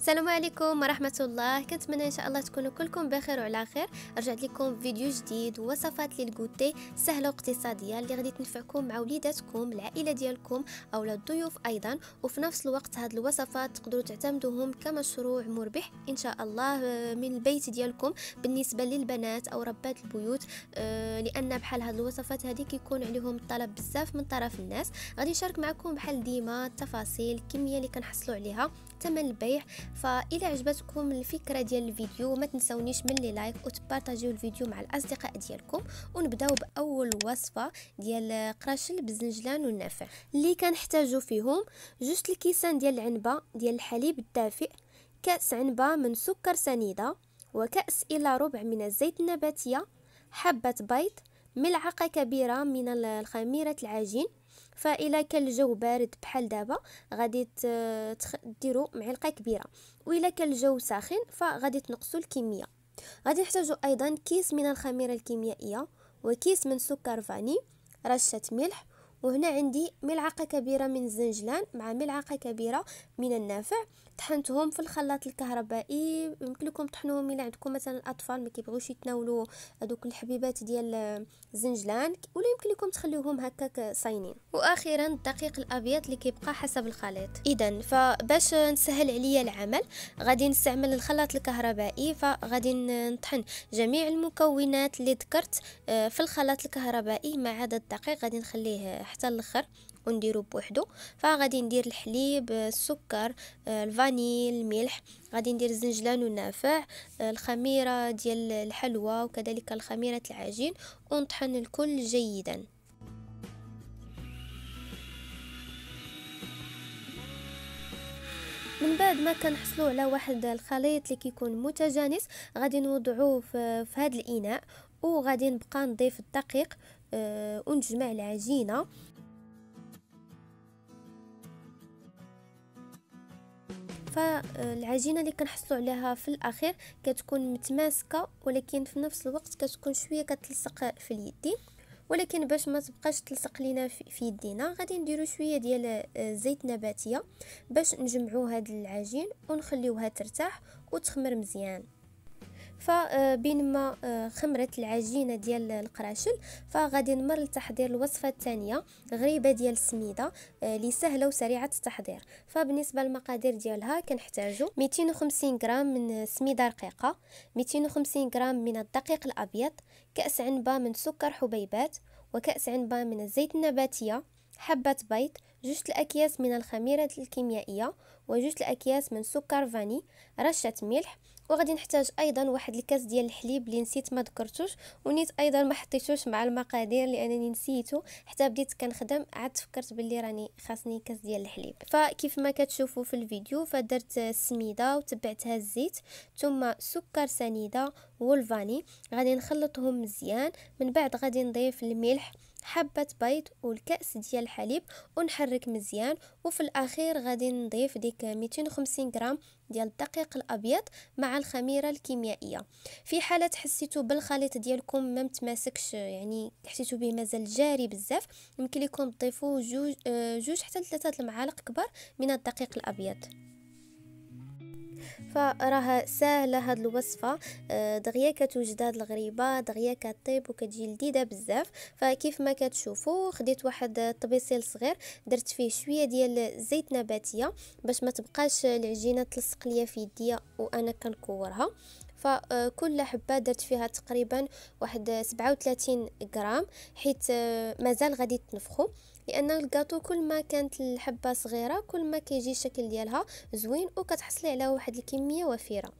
السلام عليكم ورحمة الله كنتمنى ان شاء الله تكونوا كلكم بخير وعلى خير رجعت لكم فيديو جديد وصفات للكوتي سهلة واقتصادية اللي غادي تنفعكم مع وليداتكم العائلة ديالكم او الضيوف ايضا وفي نفس الوقت هاد الوصفات تقدروا تعتمدوهم كمشروع مربح ان شاء الله آه، من البيت ديالكم بالنسبة للبنات او ربات البيوت آه، لان بحال هاد الوصفات هادي كيكون عليهم طلب بزاف من طرف الناس غادي نشارك معكم بحال ديما التفاصيل الكمية اللي كنحصلوا عليها ثمن البيع فإذا عجبتكم الفكرة ديال الفيديو ما تنسونيش من لي لايك وتبارطاجيو الفيديو مع الأصدقاء ديالكم ونبداو بأول وصفة ديال قراشل بالزنجلان والنافع اللي كنحتاجو فيهم جوج الكيسان ديال العنبة ديال الحليب الدافئ كأس عنبة من سكر سنيدة وكأس إلى ربع من الزيت النباتية حبة بيض ملعقة كبيرة من الخميرة العجين فإلا كان الجو بارد بحال دابا غادي ديروا معلقه كبيره وإلا كان الجو ساخن فغادي تنقصوا الكميه غادي نحتاجوا ايضا كيس من الخميره الكيميائيه وكيس من سكر فاني رشه ملح وهنا عندي ملعقه كبيره من الزنجلان مع ملعقه كبيره من النافع طحنتهم في الخلاط الكهربائي يمكن لكم طحنوهم الا عندكم مثلا الاطفال ما كيبغيوش يتناولوا هذوك الحبيبات ديال الزنجلان ولا يمكن لكم تخليوهم هكاك صاينين واخيرا الدقيق الابيض اللي كيبقى حسب الخليط اذا فباش نسهل عليا العمل غادي نستعمل الخلاط الكهربائي فغادي نطحن جميع المكونات اللي ذكرت آه، في الخلاط الكهربائي ما عدا الدقيق غادي نخليه حتى الاخر ونديرو بوحدو فغادي ندير الحليب آه، السكر آه، الفانيل الملح غادي ندير الزنجلان والنافع آه، الخميره ديال الحلوى وكذلك الخميره العجين ونطحن الكل جيدا من بعد ما كنحصلوا على واحد الخليط اللي كيكون متجانس غادي نوضعوه في, هذا الاناء وغادي نبقى نضيف الدقيق ونجمع العجينه فالعجينه اللي كنحصلوا عليها في الاخير كتكون متماسكه ولكن في نفس الوقت كتكون شويه كتلصق في اليدين ولكن باش ما تبقاش تلصق لينا في يدينا غادي نديرو شويه ديال الزيت آه، نباتيه باش نجمعو هاد العجين ونخليوها ترتاح وتخمر مزيان فبينما آه، خمرت العجينه ديال القراشل فغادي نمر لتحضير الوصفه الثانيه غريبه ديال السميده اللي آه، سهله وسريعه التحضير فبالنسبه للمقادير ديالها كنحتاجو 250 غرام من سميده رقيقه 250 غرام من الدقيق الابيض كاس عنبه من سكر حبيبات وكاس عنبه من الزيت النباتيه حبة بيض جوج الأكياس من الخميرة الكيميائية وجوج الأكياس من سكر فاني رشة ملح وغادي نحتاج ايضا واحد الكاس ديال الحليب اللي نسيت ما ذكرتوش ونيت ايضا ما حطيتوش مع المقادير لانني نسيتو حتى بديت كنخدم عاد فكرت باللي راني خاصني كاس ديال الحليب فكيف ما كتشوفوا في الفيديو فدرت السميده وتبعتها الزيت ثم سكر سنيده والفاني غادي نخلطهم مزيان من بعد غادي نضيف الملح حبة بيض والكأس ديال الحليب ونحرك مزيان وفي الأخير غادي نضيف ديك 250 غرام ديال الدقيق الابيض مع الخميره الكيميائيه في حاله حسيتوا بالخليط ديالكم ما متماسكش يعني حسيتوا به مازال جاري بزاف يمكن لكم تضيفوا جوج آه، جوج حتى ثلاثه المعالق كبار من الدقيق الابيض فراها ساهله هاد الوصفه آه، دغيا كتوجد هاد الغريبه دغيا كطيب وكتجي لذيذه بزاف فكيف ما كتشوفوا خديت واحد الطبيسيل صغير درت فيه شويه ديال الزيت نباتيه باش ما تبقاش العجينه تلصق ليا في يديا وانا كنكورها فكل آه، حبه درت فيها تقريبا واحد 37 غرام حيت آه، مازال غادي تنفخو لان الكاطو كل ما كانت الحبه صغيره كل ما كيجي الشكل ديالها زوين وكتحصلي على واحد الكميه وفيره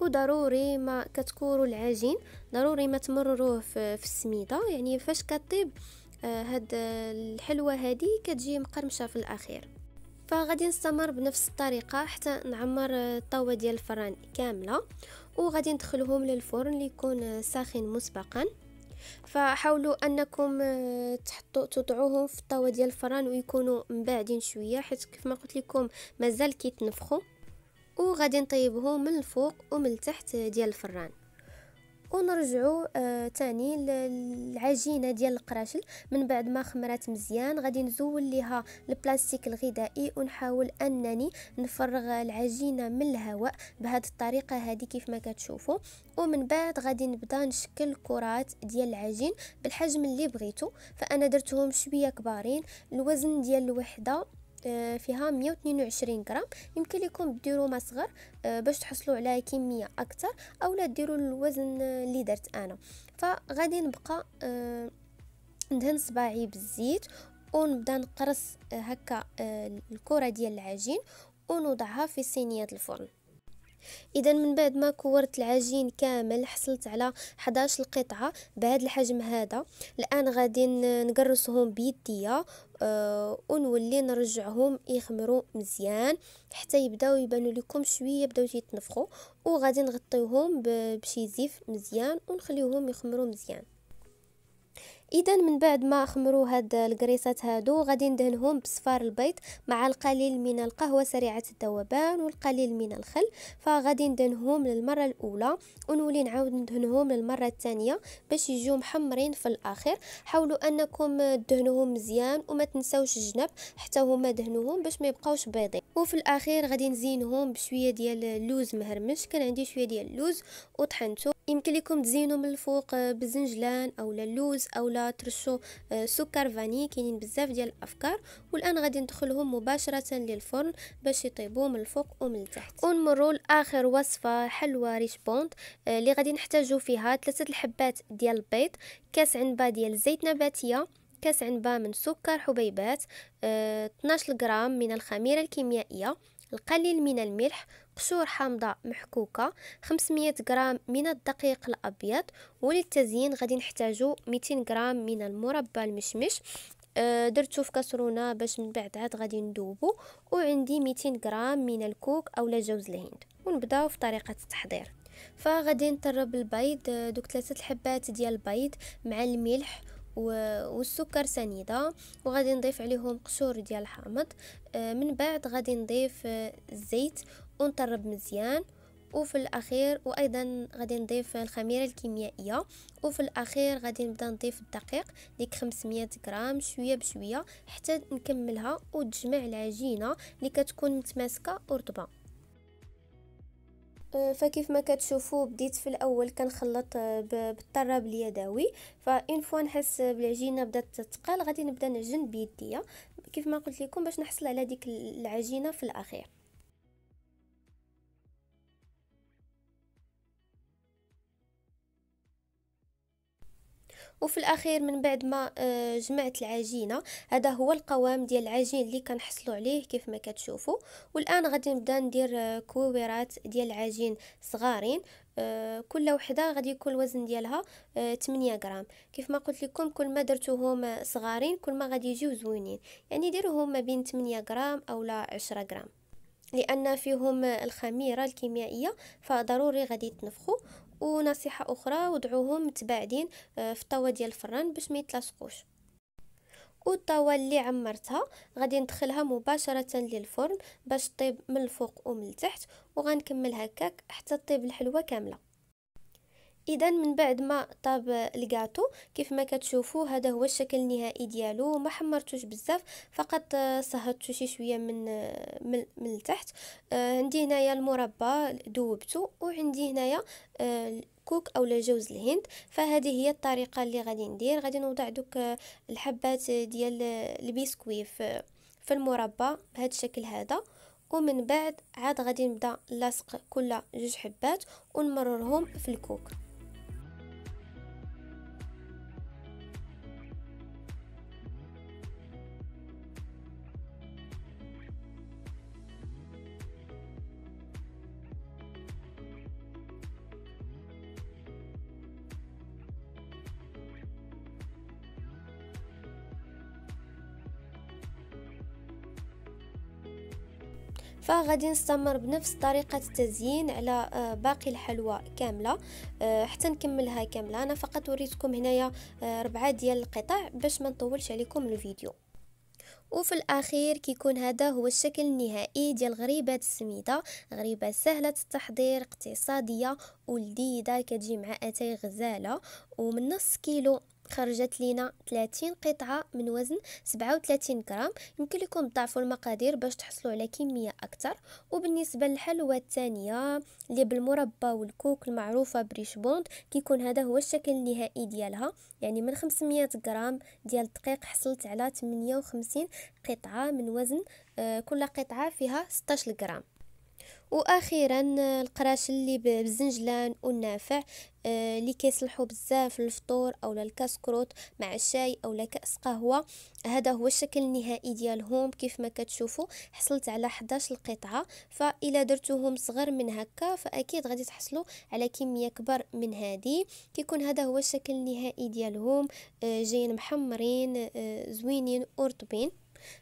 وضروري ما كتكوروا العجين ضروري ما تمرروه في, السميده يعني فاش كطيب آه، هاد الحلوه هذه كتجي مقرمشه في الاخير فغادي نستمر بنفس الطريقه حتى نعمر الطاوه ديال الفران كامله وغادي ندخلهم للفرن اللي يكون ساخن مسبقا فحاولوا انكم آه، تحطوا تضعوهم في الطاوه ديال الفران ويكونوا مبعدين شويه حيت كيف ما قلت لكم مازال كيتنفخوا وغادي نطيبهم من الفوق ومن التحت ديال الفران ونرجعوا آه تاني العجينه ديال القراشل من بعد ما خمرات مزيان غادي نزول ليها البلاستيك الغذائي ونحاول انني نفرغ العجينه من الهواء بهاد الطريقه هذه كيف ما كتشوفوا ومن بعد غادي نبدا نشكل كرات ديال العجين بالحجم اللي بغيتو فانا درتهم شويه كبارين الوزن ديال الوحده آه، فيها 122 غرام يمكن لكم ديروا ما صغر آه، باش تحصلوا على كميه اكثر اولا ديروا الوزن اللي درت انا فغادي نبقى آه، ندهن صباعي بالزيت ونبدا نقرص هكا الكره ديال العجين ونوضعها في صينيه الفرن اذا من بعد ما كورت العجين كامل حصلت على 11 قطعه بهذا الحجم هذا الان غادي نقرصهم بيديا أه ونولي نرجعهم يخمروا مزيان حتى يبداو يبانوا لكم شويه بداو يتنفخوا وغادي نغطيوهم بشي زيف مزيان ونخليوهم يخمروا مزيان اذا من بعد ما خمروا هاد الكريسات هادو غادي ندهنهم بصفار البيض مع القليل من القهوه سريعه الذوبان والقليل من الخل فغادي ندهنهم للمره الاولى ونولي نعاود ندهنهم للمره الثانيه باش يجيو محمرين في الاخر حاولوا انكم تدهنوهم مزيان وما تنساوش الجنب حتى هما دهنوهم باش ما يبقاوش بيضين وفي الاخير غادي نزينهم بشويه ديال اللوز مهرمش كان عندي شويه ديال اللوز وطحنته يمكن لكم تزينوا من الفوق بالزنجلان اولا اللوز اولا ترشو ترشوا آه، سكر فاني كاينين بزاف ديال الافكار والان غادي ندخلهم مباشره للفرن باش يطيبوا من الفوق ومن التحت ونمروا لاخر وصفه حلوى ريش بوند آه، اللي غادي نحتاجوا فيها ثلاثه الحبات ديال البيض كاس عنبه ديال الزيت نباتيه كاس عنبه من سكر حبيبات 12 آه، غرام من الخميره الكيميائيه القليل من الملح قشور حامضة محكوكة 500 غرام من الدقيق الأبيض وللتزيين غادي نحتاجو 200 غرام من المربى المشمش أه درتو في كسرونه باش من بعد عاد غادي ندوبو وعندي 200 غرام من الكوك اولا جوز الهند ونبداو في طريقه التحضير فغادي نطرب البيض آه، دوك ثلاثه الحبات ديال البيض مع الملح والسكر سنيده وغادي نضيف عليهم قشور ديال الحامض آه، من بعد غادي نضيف آه، الزيت ونطرب مزيان وفي الاخير وايضا غادي نضيف الخميره الكيميائيه وفي الاخير غادي نبدا نضيف الدقيق ديك 500 غرام شويه بشويه حتى نكملها وتجمع العجينه اللي كتكون متماسكه ورطبه فكيف ما كتشوفوا بديت في الاول كنخلط آه، بالطراب اليدوي فان فوا نحس بالعجينه بدات تتقال غادي نبدا نعجن بيديا كيف ما قلت لكم باش نحصل على ديك العجينه في الاخير وفي الاخير من بعد ما آه، جمعت العجينه هذا هو القوام ديال العجين اللي كنحصلوا عليه كيف ما كتشوفوا والان غادي نبدا ندير آه، كويرات ديال العجين صغارين آه، كل وحده غادي يكون الوزن ديالها 8 غرام كيف ما قلت لكم كل ما درتوهم صغارين كل ما غادي يجيو زوينين يعني ديروهم ما بين 8 غرام لا 10 غرام لأن فيهم الخميرة الكيميائية فضروري غادي يتنفخوا ونصيحة أخرى وضعوهم متباعدين آه، في الطاوة ديال الفران باش ما يتلاصقوش والطاوة اللي عمرتها غادي ندخلها مباشرة للفرن باش طيب من الفوق ومن التحت وغنكمل هكاك حتى طيب الحلوة كاملة اذا من بعد ما طاب الكاطو كيف ما كتشوفوا هذا هو الشكل النهائي ديالو ما حمرتوش بزاف فقط صهدتو شي شويه من من, من التحت آه، عندي هنايا المربى ذوبته وعندي هنايا آه، كوك اولا جوز الهند فهذه هي الطريقه اللي غادي ندير غادي نوضع دوك آه، الحبات ديال البسكوي في في المربى بهذا الشكل هذا ومن بعد عاد غادي نبدا نلاصق كل جوج حبات ونمررهم في الكوك فغادي نستمر بنفس طريقة التزيين على آه، باقي الحلوى كاملة آه، حتى نكملها كاملة أنا فقط وريتكم هنايا آه، ربعة ديال القطع باش ما نطولش عليكم الفيديو وفي الاخير كيكون هذا هو الشكل النهائي ديال غريبات السميده غريبه سهله التحضير اقتصاديه ولذيذه كتجي مع اتاي غزاله ومن نص كيلو خرجت لينا 30 قطعة من وزن 37 غرام يمكن لكم تضعفوا المقادير باش تحصلوا على كمية أكثر وبالنسبة للحلوة الثانية اللي بالمربى والكوك المعروفة بريش بوند كيكون هذا هو الشكل النهائي ديالها يعني من 500 غرام ديال الدقيق حصلت على 58 قطعة من وزن آه، كل قطعة فيها 16 غرام واخيرا القراش اللي بالزنجلان والنافع آه، اللي كيصلحوا بزاف للفطور او للكاسكروت مع الشاي او كاس قهوه هذا هو الشكل النهائي ديالهم كيف ما كتشوفوا حصلت على 11 قطعه فالا درتوهم صغر من هكا فاكيد غادي تحصلوا على كميه كبر من هذه كيكون هذا هو الشكل النهائي ديالهم آه، جايين محمرين آه، زوينين ورطبين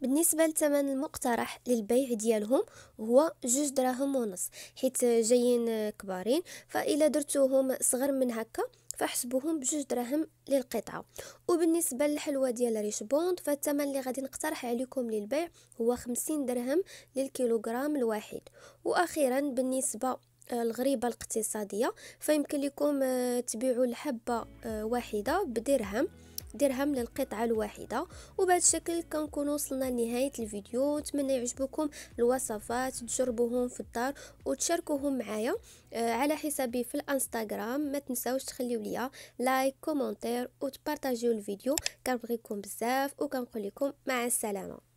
بالنسبه للثمن المقترح للبيع ديالهم هو جوج دراهم ونص حيت جايين كبارين فإلا درتوهم صغر من هكا فحسبوهم بجوج دراهم للقطعه وبالنسبه للحلوى ديال ريش بوند فالثمن اللي غادي نقترح عليكم للبيع هو خمسين درهم للكيلوغرام الواحد واخيرا بالنسبه الغريبه الاقتصاديه فيمكن لكم تبيعوا الحبه واحده بدرهم درهم للقطعة الواحدة وبهذا الشكل كنكون وصلنا لنهاية الفيديو نتمنى يعجبكم الوصفات تجربوهم في الدار وتشاركوهم معايا آه، على حسابي في الانستغرام ما تنساوش تخليو ليا لايك كومونتير وتبارطاجيو الفيديو كنبغيكم بزاف وكنقول لكم مع السلامه